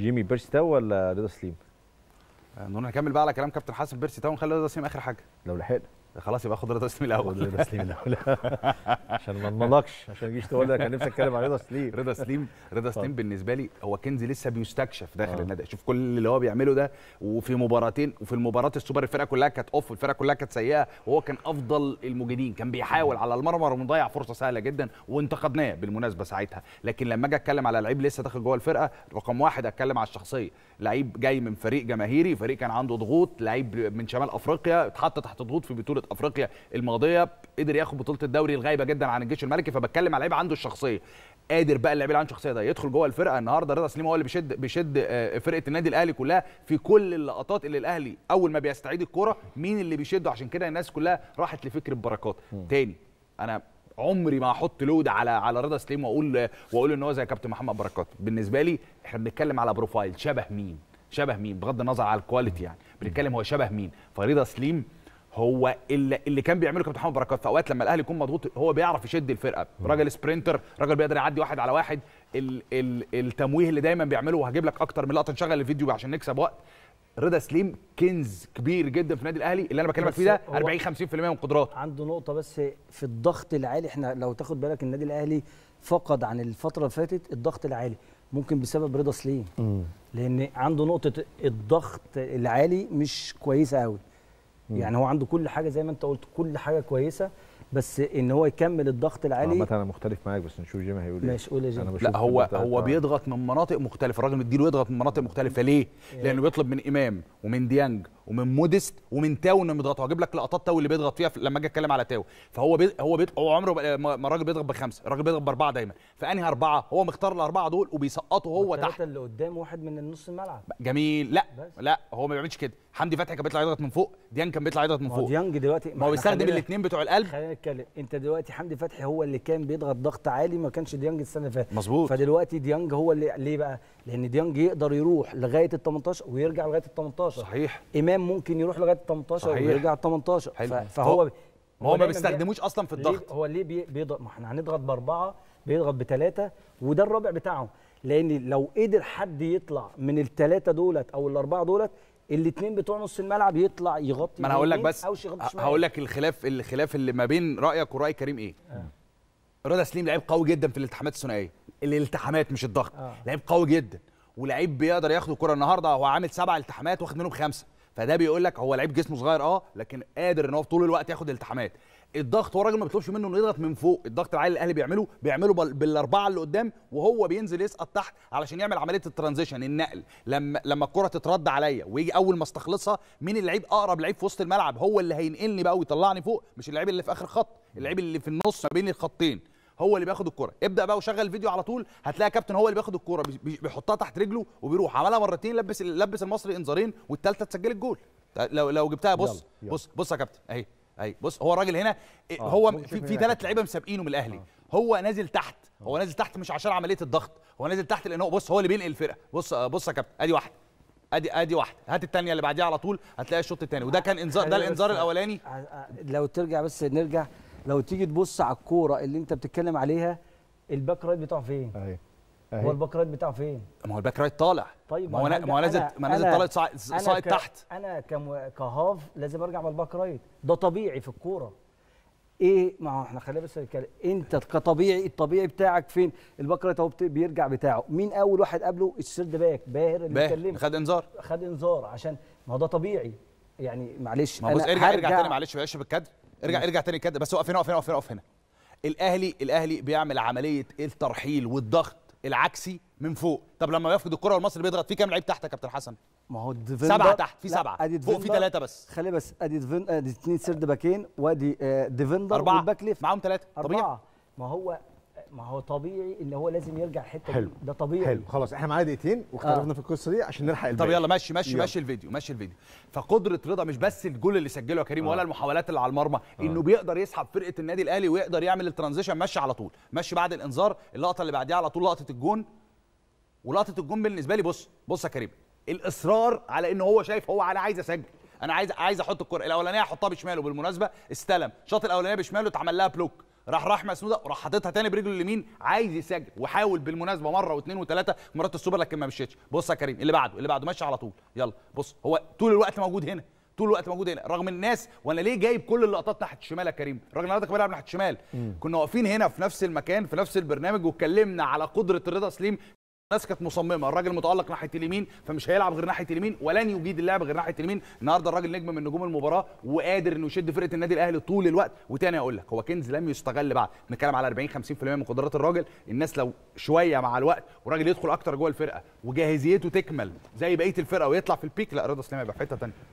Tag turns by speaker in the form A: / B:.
A: جيمي بيرسي تاو ولا
B: رضا سليم؟ آه، نقول نكمل بقى على كلام كابتن حسن بيرسي تاو ونخلي رضا سليم اخر حاجه لو لحقنا خلاص يبقى خد رضا تسليم الاول رضا تسليم الاول عشان ما نضلكش عشان ما تجيش تقول لك انا نفسي اتكلم عن رضا سليم رضا سليم رضا سليم بالنسبه لي هو كنز لسه بيستكشف داخل آه. النادي شوف كل اللي هو بيعمله ده وفي مباراتين وفي المباراه السوبر الفرقه كلها كانت اوف الفرقه كلها كانت سيئه وهو كان افضل المجيدين كان بيحاول على المرمى ومضيع فرصه سهله جدا وانتقدناه بالمناسبه ساعتها لكن لما اجي اتكلم على لعيب لسه داخل جوه الفرقه رقم واحد اتكلم على الشخصيه لعيب جاي من فريق جماهيري فريق كان عنده ضغوط لعيب من شمال افريقيا اتحط تحت ضغوط في بطوله افريقيا الماضيه قدر ياخد بطوله الدوري الغايبه جدا عن الجيش الملكي فبتكلم على لعيب عنده الشخصيه قادر بقى اللاعب اللي عنده الشخصيه ده يدخل جوه الفرقه النهارده رضا سليم هو اللي بيشد بيشد آه، فرقه النادي الاهلي كلها في كل اللقطات اللي الاهلي اول ما بيستعيد الكوره مين اللي بيشده عشان كده الناس كلها راحت لفكره بركات تاني انا عمري ما احط لود على على رضا سليم واقول واقول ان هو زي كابتن محمد بركات بالنسبه لي احنا بنتكلم على بروفايل شبه مين شبه مين بغض النظر على الكواليتي يعني بنتكلم هو شبه مين فرضا سليم هو اللي, اللي كان بيعمله كابتن محمد بركات في اوقات لما الاهلي يكون مضغوط هو بيعرف يشد الفرقه راجل سبرنتر راجل بيقدر يعدي واحد على واحد ال ال التمويه اللي دايما بيعمله وهجيب لك اكتر من لقطه نشغل الفيديو عشان نكسب وقت رضا سليم كنز كبير جدا في النادي الاهلي اللي انا بكلمك فيه ده 40 50%
A: من قدراته عنده نقطه بس في الضغط العالي احنا لو تاخد بالك النادي الاهلي فقد عن الفتره اللي فاتت الضغط العالي ممكن بسبب رضا سليم لان عنده نقطه الضغط العالي مش كويسه قوي يعني هو عنده كل حاجه زي ما انت قلت كل حاجه كويسه بس ان هو يكمل الضغط العالي عامه انا
B: مختلف معاك بس نشوف جيم هيقول ايه ماشي قول يا جيم لا هو هو آه. بيضغط من مناطق مختلفه الراجل مديله يضغط من مناطق مختلفه ليه؟ إيه. لانه بيطلب من امام ومن ديانج ومن مودست ومن تاو انه بيضغط هجيب لك لقطات تاو اللي بيضغط فيها لما اجي اتكلم على تاو فهو بي... هو بي... هو عمره ما الراجل بيضغط بخمسه الراجل بيضغط باربعه دايما فانهي اربعه هو مختار الاربعه دول وبيسقطه هو تحت
A: اللي قدام واحد من النص الملعب
B: جميل لا بس. لا هو ما بيعملش كده حمدي فتحي كان بيطلع يضغط من فوق ديانج كان بيطلع
A: يضغط من فوق ديانج دلوقتي ما هو بيستخدم الاثنين بتوع القلب خلينا نتكلم انت دلوقتي حمدي فتحي هو اللي كان بيضغط ضغط عالي ما كانش ديانج السنه فاتت مظبوط فدلوقتي ديانج هو اللي ليه بقى لان ديانج يقدر يروح لغايه ال 18 ويرجع لغايه ال 18 صحيح إمام امام ممكن يروح لغايه 18 ويرجع 18 فهو
B: ما هو ما بيستخدموش اصلا في الضغط
A: هو ليه بيضغط ما احنا هنضغط باربعه بيضغط بثلاثه وده الرابع بتاعهم لان لو قدر حد يطلع من الثلاثه دولت او الاربعه دولت الاثنين بتوع نص الملعب يطلع يغطي ما انا هقول لك بس هقول
B: لك الخلاف الخلاف اللي ما بين رايك وراي كريم ايه؟ آه. رضا سليم لعيب قوي جدا في الالتحامات الثنائيه الالتحامات مش الضغط آه. لعيب قوي جدا ولعيب بيقدر ياخد الكره النهارده هو عامل سبع التحامات واخد منهم خمسه فده بيقول لك هو لعيب جسمه صغير اه لكن قادر ان هو طول الوقت ياخد التحامات الضغط هو الراجل ما بيطلبش منه انه يضغط من فوق الضغط العالي اللي الاهلي بيعمله بيعمله بالاربعه اللي قدام وهو بينزل يسقط تحت علشان يعمل عمليه الترانزيشن النقل لما لما الكره تترد عليا ويجي اول ما استخلصها مين اللعيب اقرب لعيب في وسط الملعب هو اللي هينقلني بقى ويطلعني فوق مش اللعيب اللي في اخر خط اللعيب اللي في النص ما بين الخطين هو اللي بياخد الكرة ابدا بقى وشغل الفيديو على طول هتلاقي كابتن هو اللي بياخد الكرة بيحطها تحت رجله وبيروح عملها مرتين لبس لبس المصري انذارين والثالثه تسجل الجول لو لو جبتها بص يلا يلا. بص بص يا كابتن اهي اهي بص هو الراجل هنا إيه، آه هو في, في ثلاث لعيبه مسابقينه من الاهلي آه. هو نازل تحت آه. هو نازل تحت مش عشان عمليه الضغط هو نازل تحت لان هو بص هو اللي بينقل الفرقه بص آه، بص يا كابتن ادي واحده ادي ادي واحده هات الثانيه اللي بعديها على طول هتلاقي الشوط الثاني وده كان انذار ده أيوة، الانذار الاولاني
A: آه، لو ترجع بس نرجع لو تيجي تبص على الكوره اللي انت بتتكلم عليها الباك رايت بتاعه فين؟ اهي هو الباك رايت بتاعه فين؟
B: ما هو الباك رايت طالع
A: طيب ما هو ما هو نازل ما نازل طالع صاعد تحت انا كهاف لازم ارجع بالباك رايت ده طبيعي في الكوره ايه ما هو احنا خلينا بس نتكلم انت كطبيعي الطبيعي بتاعك فين الباك رايت اهو بيرجع بتاعه مين اول واحد قبله السيرد باك باهر اللي بيتكلم خد انذار خد انذار عشان ما هو ده طبيعي يعني معلش ما بص ارجع ارجع تاني
B: معلش يا باشا بالكادر ارجع ارجع تاني كده بس وقف هنا وقف هنا وقف هنا وقف هنا الاهلي الاهلي بيعمل عمليه الترحيل والضغط العكسي من فوق طب لما بيفقد الكره والمصري بيضغط في كام لعيب تحت يا كابتن حسن
A: ما هو ديفندر سبعه تحت في سبعه فوق في ثلاثه بس خلي بس ادي ديفندر ادي اثنين سيرد باكين وادي آه، ديفندر أربعة. والباك ليفت معاهم ثلاثه طبيعي ما هو ما هو طبيعي ان هو لازم يرجع الحته حلو ده طبيعي حلو خلاص احنا معانا دقيقتين واختلفنا آه. في القصه دي عشان نلحق طب يلا ماشي ماشي يلا. ماشي
B: الفيديو ماشي الفيديو فقدره رضا مش بس الجول اللي سجله يا كريم آه. ولا المحاولات اللي على المرمى آه. انه بيقدر يسحب فرقه النادي الاهلي ويقدر يعمل الترانزيشن ماشي على طول ماشي بعد الانذار اللقطه اللي بعديها على طول لقطه الجون ولقطه الجون بالنسبه لي بص بص يا كريم الاصرار على ان هو شايف هو انا عايز اسجل انا عايز عايز احط الكره الاولانيه احطها بشماله بالمناسبه استلم الشوط الاولانيه بشماله اتعمل لها بلوك راح راح مسنوده وراح حاططها تاني برجله اليمين عايز يسجل وحاول بالمناسبه مره واثنين وثلاثه مرات السوبر لكن ما مشيتش بص يا كريم اللي بعده اللي بعده ماشي على طول يلا بص هو طول الوقت موجود هنا طول الوقت موجود هنا رغم الناس وانا ليه جايب كل اللقطات ناحيه الشمال يا كريم الراجل النهارده كمان ناحيه الشمال كنا واقفين هنا في نفس المكان في نفس البرنامج واتكلمنا على قدره رضا سليم الناس كانت مصممه الراجل متالق ناحيه اليمين فمش هيلعب غير ناحيه اليمين ولن يجيد اللعب غير ناحيه اليمين النهارده الراجل نجم من نجوم المباراه وقادر انه يشد فرقه النادي الاهلي طول الوقت وتاني اقول لك هو كنز لم يستغل بعد بنتكلم على 40 50% من قدرات الراجل الناس لو شويه مع الوقت والراجل يدخل اكتر جوه الفرقه وجاهزيته تكمل زي بقيه الفرقه ويطلع في البيك لا رضا سليم هيبقى في حته ثانيه